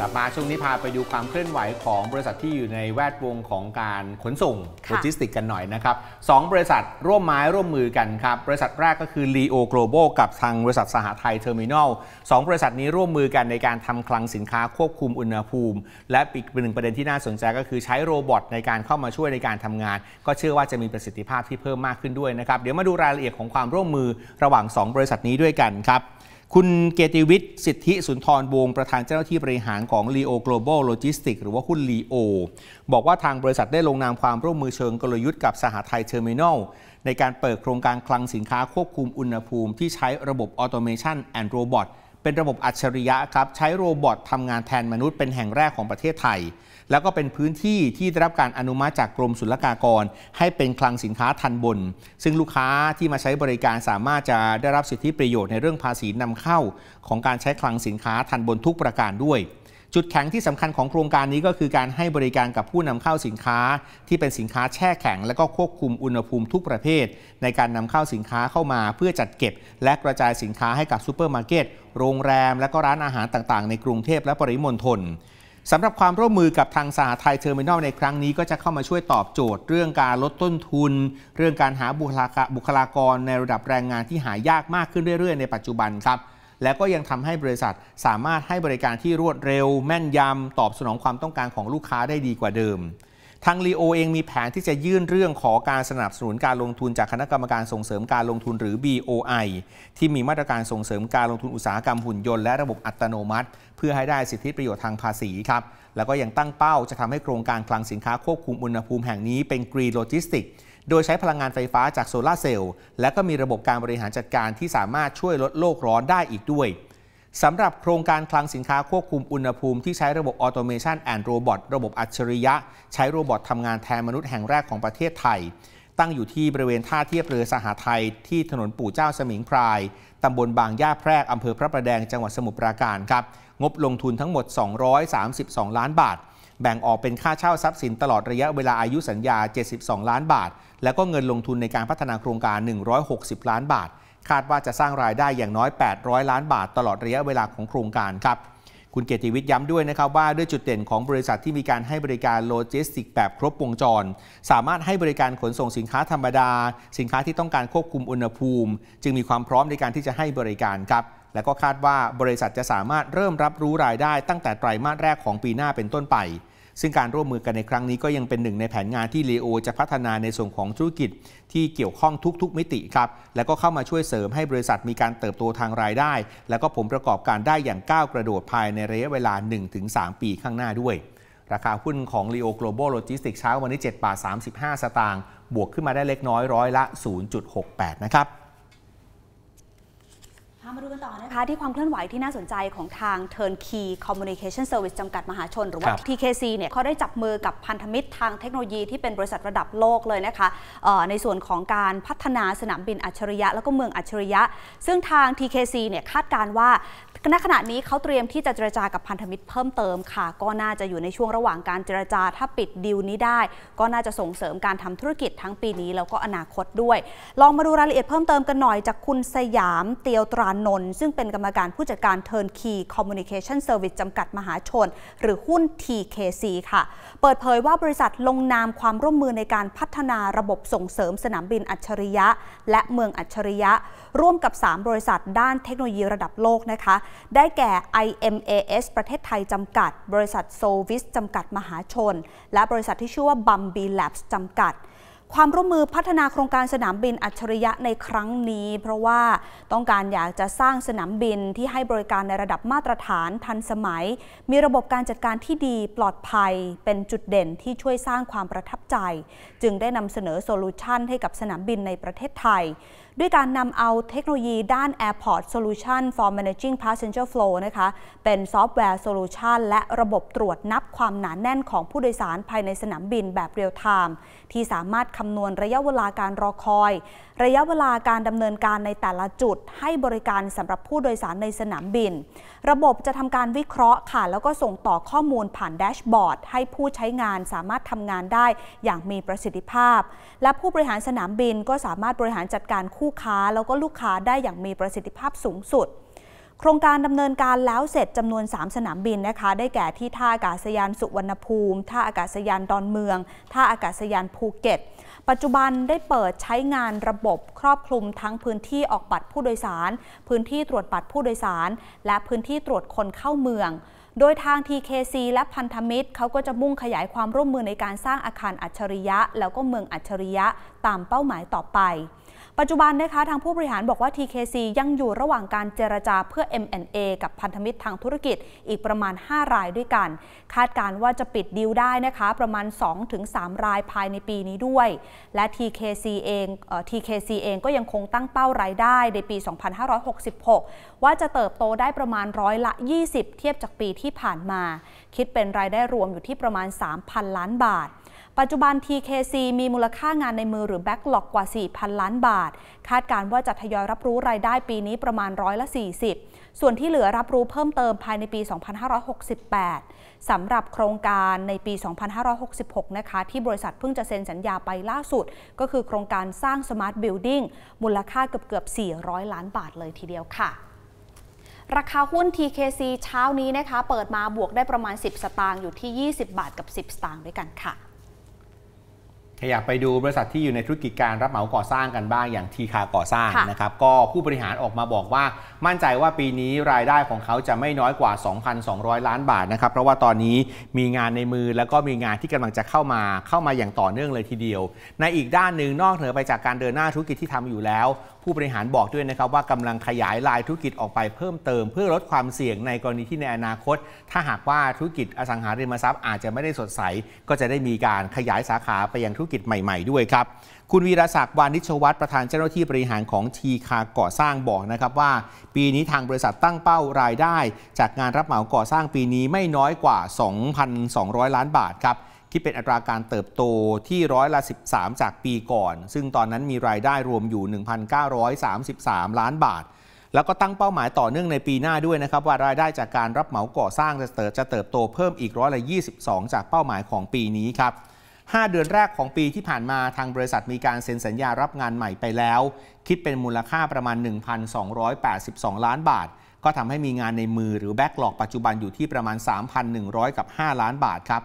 กลับมาช่วงนี้พาไปดูความเคลื่อนไหวของบริษัทที่อยู่ในแวดวงของการขนส่งโลจิสติกกันหน่อยนะครับสบริษัทร่วมไม้ร่วมมือกันครับบริษัทแรกก็คือ Leo Global กับทางบริษัทสหไทยเทอร์มินอลสบริษัทนี้ร่วมมือกันในการทำคลังสินค้าควบคุมอุณหภูมิ และอีกหนึ่งประเด็นที่น่าสนใจก็คือใช้โรบอทในการเข้ามาช่วยในการทำงาน ก็เชื่อว่าจะมีประสิทธิภาพที่เพิ่มมากขึ้นด้วยนะครับเดี๋ยวมาดูรายละเอียดของความร่วมมือระหว่าง2บริษัทนี้ด้วยกันครับคุณเกติวิทย์สิทธิสุนทรวงประธานเจ้าหน้าที่บริหารของ Leo Global Logistics หรือว่าหุ้น Leo บอกว่าทางบริษัทได้ลงนามความร่วมมือเชิงกลยุทธ์กับสหไทยเทอร์มินอล ในการเปิดโครงการคลังสินค้าควบคุมอุณหภูมิที่ใช้ระบบออโตเมชันแอนด์โรบอทเป็นระบบอัจฉริยะครับใช้โรบอททำงานแทนมนุษย์เป็นแห่งแรกของประเทศไทยแล้วก็เป็นพื้นที่ที่ได้รับการอนุมัติจากกรมศุลกากร ให้เป็นคลังสินค้าทันบน ซึ่งลูกค้าที่มาใช้บริการสามารถจะได้รับสิทธิประโยชน์ในเรื่องภาษีนำเข้า ของการใช้คลังสินค้าทันบนทุกประการด้วย จุดแข็งที่สำคัญของโครงการนี้ก็คือการให้บริการกับผู้นำเข้าสินค้าที่เป็นสินค้าแช่แข็งและก็ควบคุมอุณหภูมิทุกประเภทในการนำเข้าสินค้าเข้ามาเพื่อจัดเก็บ และกระจายสินค้าให้กับซูเปอร์มาร์เก็ต โรงแรมและก็ร้านอาหารต่าง ๆ ในกรุงเทพและปริมณฑลสำหรับความร่วมมือกับทางสาไทยเทอร์มินอลในครั้งนี้ ก็จะเข้ามาช่วยตอบโจทย์เรื่องการลดต้นทุน เรื่องการหาบุคลากบุคลากรในระดับแรงงานที่หายากมากขึ้นเรื่อยๆในปัจจุบันครับและก็ยังทำให้บริษัทสามารถให้บริการที่รวดเร็ว แม่นยำ ตอบสนองความต้องการของลูกค้าได้ดีกว่าเดิมทางลีโอเองมีแผนที่จะยื่นเรื่องขอการสนับสนุนการลงทุนจากคณะกรรมการส่งเสริมการลงทุนหรือ BOI ที่มีมาตรการส่งเสริมการลงทุนอุตสาหกรรมหุ่นยนต์และระบบอัตโนมัติ เพื่อให้ได้สิทธิประโยชน์ทางภาษีครับ แล้วก็ยังตั้งเป้าจะทำให้โครงการคลังสินค้าควบคุมอุณหภูมิแห่งนี้เป็นกรีโลจิสติกโดยใช้พลังงานไฟฟ้าจากโซลาเซลล์ และก็มีระบบการบริหารจัดการที่สามารถช่วยลดโลกร้อนได้อีกด้วยสำหรับโครงการคลังสินค้าควบคุมอุณหภูมิที่ใช้ระบบออโตเมชันแอนด์โรบอทระบบอัจฉริยะ ใช้โรบอททำงานแทนมนุษย์แห่งแรกของประเทศไทย ตั้งอยู่ที่บริเวณท่าเทียบเรือสหไทย ที่ถนนปู่เจ้าสมิงพราย ตำบลบางย่าแพรกอำเภอพระประแดงจังหวัดสมุทรปราการครับงบลงทุนทั้งหมด 232 ล้านบาท แบ่งออกเป็นค่าเช่าทรัพย์สินตลอดระยะเวลาอายุสัญญา 72 ล้านบาท และก็เงินลงทุนในการพัฒนาโครงการ 160 ล้านบาทคาดว่าจะสร้างรายได้อย่างน้อย 800 ล้านบาทตลอดระยะเวลาของโครงการครับ คุณเกียรติวิทย์ย้ำด้วยนะครับว่าด้วยจุดเด่นของบริษัทที่มีการให้บริการโลจิสติกแบบ ครบวงจร สามารถให้บริการขนส่งสินค้าธรรมดา สินค้าที่ต้องการควบคุมอุณหภูมิ จึงมีความพร้อมในการที่จะให้บริการครับ และก็คาดว่าบริษัทจะสามารถเริ่มรับรู้รายได้ตั้งแต่ไตรมาสแรกของปีหน้าเป็นต้นไปซึ่งการร่วมมือกันในครั้งนี้ก็ยังเป็นหนึ่งในแผนงานที่เลโอจะพัฒนาในส่วนของธุรกิจ ที่เกี่ยวข้องทุก ๆมิติครับ และก็เข้ามาช่วยเสริมให้บริษัทมีการเติบโตทางรายได้ และก็ผลประกอบการได้อย่างก้าวกระโดดภายในระยะเวลา1-3 ปีข้างหน้าด้วย ราคาหุ้นของ Leo Global Logistics เช้าวันนี้7บาท35 สตางค์บวกขึ้นมาได้เล็กน้อยร้อยละ 0.68นะครับมาดูกันต่อนะคะที่ความเคลื่อนไหวที่น่าสนใจของทาง Turnkey Communication Service จำกัดมหาชน หรือว่า TKC เนี่ยเขาได้จับมือกับพันธมิตรทางเทคโนโลยีที่เป็นบริษัทระดับโลกเลยนะคะในส่วนของการพัฒนาสนามบินอัจฉริยะ แล้วก็เมืองอัจฉริยะ ซึ่งทาง TKC เนี่ย คาดการว่าณขณะนี้เขาเตรียมที่จะเจรจากับพันธมิตรเพิ่มเติมค่ะ ก็น่าจะอยู่ในช่วงระหว่างการเจรจาถ้าปิดดีลนี้ได้ ก็น่าจะส่งเสริมการทำธุรกิจทั้งปีนี้ แล้วก็อนาคตด้วย ลองมาดูรายละเอียดเพิ่มเติมกันหน่อยจากคุณสยามเตียวตรานนนท์ซึ่งเป็นกรรมการผู้จัดการเท t u r n k e คอมมิวนิเคชันเซอร์วิสจำกัดมหาชน หรือหุ้น TKC ค่ะ เปิดเผยว่าบริษัทลงนามความร่วมมือในการพัฒนาระบบส่งเสริมสนามบินอัจฉริยะ และเมืองอัจฉริยะ ร่วมกับ 3 บริษัทด้านเทคโนโลยีระดับโลกนะคะ ได้แก่ IMAS ประเทศไทย จำกัด บริษัทโซวิส จำกัดมหาชน และบริษัทที่ชื่อว่าบัมบีแลบส์จำกัดความร่วมมือพัฒนาโครงการสนามบินอัจฉริยะในครั้งนี้ เพราะว่าต้องการอยากจะสร้างสนามบินที่ให้บริการในระดับมาตรฐานทันสมัย มีระบบการจัดการที่ดีปลอดภัยเป็นจุดเด่นที่ช่วยสร้างความประทับใจ จึงได้นำเสนอโซลูชันให้กับสนามบินในประเทศไทย ด้วยการนำเอาเทคโนโลยีด้าน Airport Solution for Managing Passenger Flow นะคะเป็นซอฟต์แวร์โซลูชันและระบบตรวจนับความหนานแน่นของผู้โดยสารภายในสนามบินแบบเรียลไทม์ที่สามารถคำนวณระยะเวลาการรอคอย ระยะเวลาการดำเนินการในแต่ละจุด ให้บริการสำหรับผู้โดยสารในสนามบิน ระบบจะทำการวิเคราะห์ค่ะแล้วก็ส่งต่อข้อมูลผ่านแดชบอร์ดให้ผู้ใช้งานสามารถทำงานได้ อย่างมีประสิทธิภาพ และผู้บริหารสนามบินก็สามารถบริหารจัดการคู่ค้า แล้วก็ลูกค้าได้อย่างมีประสิทธิภาพสูงสุด โครงการดำเนินการแล้วเสร็จจำนวน 3 สนามบินนะคะ ได้แก่ที่ท่าอากาศยานสุวรรณภูมิ ท่าอากาศยานดอนเมือง ท่าอากาศยานภูเก็ตปัจจุบันได้เปิดใช้งานระบบครอบคลุมทั้งพื้นที่ออกบัตรผู้โดยสาร พื้นที่ตรวจบัตรผู้โดยสาร และพื้นที่ตรวจคนเข้าเมือง โดยทาง TKC และพันธมิตรเขาก็จะมุ่งขยายความร่วมมือในการสร้างอาคารอัจฉริยะ แล้วก็เมืองอัจฉริยะตามเป้าหมายต่อไปปัจจุบันนะคะทางผู้บริหารบอกว่า TKC ยังอยู่ระหว่างการเจรจาเพื่อ M&A กับพันธมิตรทางธุรกิจอีกประมาณ 5 รายด้วยกัน คาดการว่าจะปิดดีลได้นะคะประมาณ 2-3 รายภายในปีนี้ด้วย และ TKC เองเ TKC เองก็ยังคงตั้งเป้ารายได้ในปี 2566 ว่าจะเติบโตได้ประมาณร้อยละ 20 เทียบจากปีที่ผ่านมา คิดเป็นรายได้รวมอยู่ที่ประมาณ 3,000ล้านบาท ปัจจุบัน TKC มีมูลค่างานในมือหรือแบ็กหลอกกว่า4,000ล้านบาทาทคาดการว่าจะทยอยรับรู้รายได้ปีนี้ประมาณร้อยละ40 ส่วนที่เหลือรับรู้เพิ่มเติมภายในปี 2568 สำหรับโครงการในปี 2566 นะคะ ที่บริษัทเพิ่งจะเซ็นสัญญาไปล่าสุด ก็คือโครงการสร้างสมาร์ทบิลดิ่งมูลค่าเกือบเกือบ 400 ล้านบาทเลยทีเดียวค่ะ ราคาหุ้น TKC เช้านี้นะคะ เปิดมาบวกได้ประมาณ 10 สตางค์อยู่ที่ 20 บาทกับ 10 สตางค์ด้วยกันค่ะขยับไปดูบริษัทที่อยู่ในธุรกิจการรับเหมาก่อสร้างกันบ้างอย่างทีคาก่อสร้างนะครับก็ผู้บริหารออกมาบอกว่ามั่นใจว่าปีนี้รายได้ของเขาจะไม่น้อยกว่า 2,200 ล้านบาทนะครับเพราะว่าตอนนี้มีงานในมือแล้วก็มีงานที่กำลังจะเข้ามาเข้ามาอย่างต่อเนื่องเลยทีเดียว ในอีกด้านหนึ่งนอกเหนือไปจากการเดินหน้าธุรกิจที่ทำอยู่แล้ว ผู้บริหารบอกด้วยนะครับว่ากำลังขยายลายธุรกิจออกไปเพิ่มเติมเพื่อลดความเสี่ยงในกรณีที่ในอนาคต ถ้าหากว่าธุรกิจอสังหาริมทรัพย์ อาจจะไม่ได้สดใสก็จะได้มีการขยายสาขาไปยังธุรกิจใหม่ ๆ ด้วยครับ คุณวีรศักดิ์วานิชวัตรประธานเจ้าหน้าที่บริหารของทีคาก่อสร้างบอกนะครับว่าปีนี้ทางบริษัทตั้งเป้ารายได้ จากงานรับเหมาก่อสร้างปีนี้ไม่น้อยกว่า 2,200 ล้านบาทครับที่เป็นอัตราการเติบโตที่ร้อยละ 13 จากปีก่อน ซึ่งตอนนั้นมีรายได้รวมอยู่ 1,933 ล้านบาท แล้วก็ตั้งเป้าหมายต่อเนื่องในปีหน้าด้วยนะครับว่ารายได้จากการรับเหมาก่อสร้างจะเติบจะเติบโตเพิ่มอีกร้อยละ 22 จากเป้าหมายของปีนี้ครับ5 เดือนแรกของปีที่ผ่านมาทางบริษัทมีการเซ็นสัญญารับงานใหม่ไปแล้ว คิดเป็นมูลค่าประมาณ 1,282 ล้านบาท ก็ทำให้มีงานในมือหรือแบ็กหลอกปัจจุบันอยู่ที่ประมาณ 3,100กับ5ล้านบาทครับ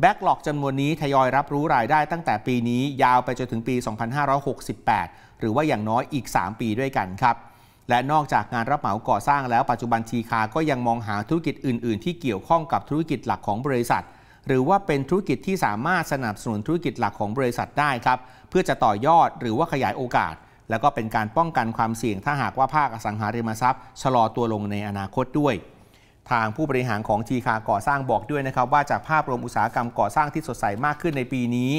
แบ็กหลอกจำนวนนี้ทยอยรับรู้รายได้ตั้งแต่ปีนี้ ยาวไปจนถึงปี 2568 หรือว่าอย่างน้อยอีก 3 ปีด้วยกันครับและนอกจากงานรับเหมาก่อสร้างแล้วปัจจุบันทีคาก็ยังมองหาธุรกิจอื่นๆ ที่เกี่ยวข้องกับธุรกิจหลักของบริษัทหรือว่าเป็นธุรกิจที่สามารถสนับสนุนธุรกิจหลักของบริษัทได้ครับ เพื่อจะต่อยอดหรือว่าขยายโอกาส แล้วก็เป็นการป้องกันความเสี่ยงถ้าหากว่าภาคอสังหาริมทรัพย์ชะลอตัวลงในอนาคตด้วย ทางผู้บริหารของทีคาก่อสร้างบอกด้วยนะครับว่าจากภาพรวมอุตสาหกรรมก่อสร้างที่สดใสมากขึ้นในปีนี้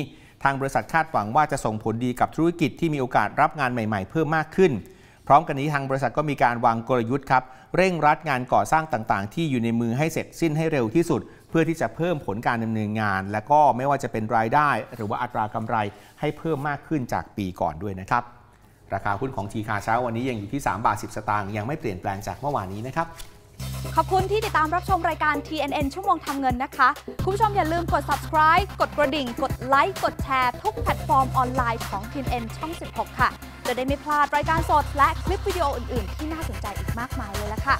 ทางบริษัทคาดหวังว่าจะส่งผลดีกับธุรกิจที่มีโอกาสรับงานใหม่ๆเพิ่มมากขึ้น พร้อมกันนี้ทางบริษัทก็มีการวางกลยุทธ์ครับเร่งรัดงานก่อสร้างต่างๆ ที่อยู่ในมือให้เสร็จสิ้นให้เร็วที่สุดเพื่อที่จะเพิ่มผลการดำเนินงาน และก็ไม่ว่าจะเป็นรายได้ หรือว่าอัตรากำไรให้เพิ่มมากขึ้นจากปีก่อนด้วยนะครับ ราคาหุ้นของทีคาเช้าวันนี้ยังอยู่ที่3บาท10 สตางค์ยังไม่เปลี่ยนแปลงจากเมื่อวานนี้นะครับ ขอบคุณที่ติดตามรับชมรายการ TNN ชั่วโมงทำเงินนะคะ คุณผู้ชมอย่าลืมกด subscribe กดกระดิ่ง กดไลค์กดแชร์ทุกแพลตฟอร์มออนไลน์ของ TNN ช่อง16 ค่ะจะได้ไม่พลาดรายการสดและคลิปวิดีโออื่นๆ ที่น่าสนใจอีกมากมายเลยละค่ะ